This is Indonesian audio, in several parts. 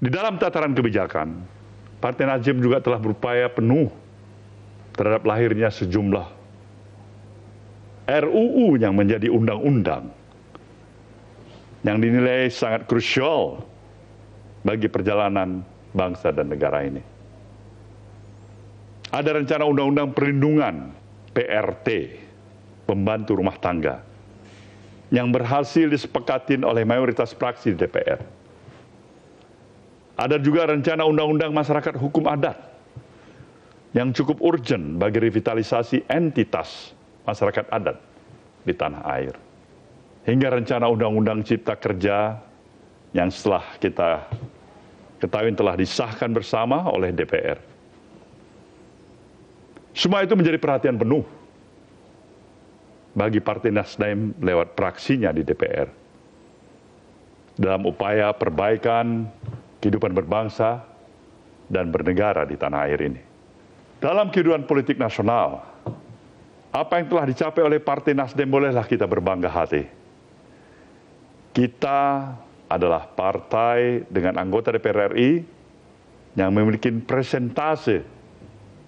Di dalam tataran kebijakan, Partai Nasdem juga telah berupaya penuh terhadap lahirnya sejumlah RUU yang menjadi undang-undang yang dinilai sangat krusial bagi perjalanan bangsa dan negara ini. Ada rencana undang-undang perlindungan PRT, pembantu rumah tangga, yang berhasil disepakatin oleh mayoritas praksi DPR ada juga rencana undang-undang masyarakat hukum adat yang cukup urgent bagi revitalisasi entitas masyarakat adat di tanah air. Hingga rencana undang-undang cipta kerja yang setelah kita ketahui telah disahkan bersama oleh DPR. Semua itu menjadi perhatian penuh bagi Partai Nasdem lewat praksinya di DPR. Dalam upaya perbaikan kehidupan berbangsa dan bernegara di tanah air ini. Dalam kehidupan politik nasional, apa yang telah dicapai oleh Partai Nasdem bolehlah kita berbangga hati. Kita adalah partai dengan anggota DPR RI yang memiliki presentase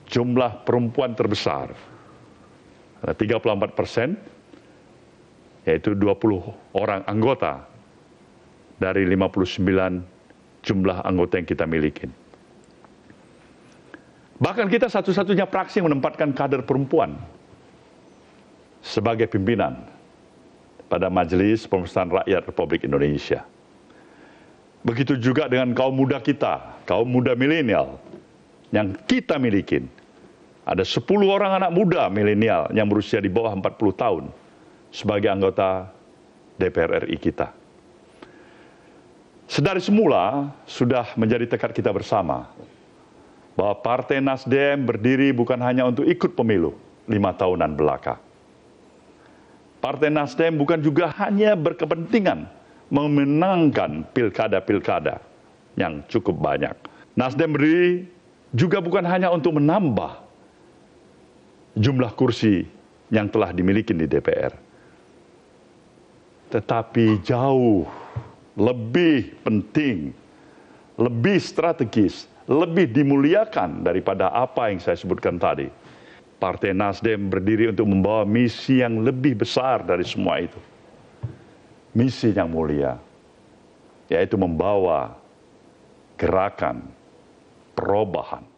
jumlah perempuan terbesar. Ada 34 persen, yaitu 20 orang anggota dari 59 jumlah anggota yang kita miliki. Bahkan kita satu-satunya praksi yang menempatkan kader perempuan sebagai pimpinan pada Majelis Pemusnahan Rakyat Republik Indonesia. Begitu juga dengan kaum muda kita, kaum muda milenial yang kita miliki, Ada 10 orang anak muda milenial yang berusia di bawah 40 tahun sebagai anggota DPR RI kita. Sedari semula sudah menjadi tekad kita bersama bahwa Partai Nasdem berdiri bukan hanya untuk ikut pemilu lima tahunan belaka. Partai Nasdem bukan juga hanya berkepentingan memenangkan pilkada-pilkada yang cukup banyak. Nasdem berdiri juga bukan hanya untuk menambah jumlah kursi yang telah dimiliki di DPR. Tetapi jauh lebih penting, lebih strategis, lebih dimuliakan daripada apa yang saya sebutkan tadi. Partai Nasdem berdiri untuk membawa misi yang lebih besar dari semua itu. Misi yang mulia, yaitu membawa gerakan perubahan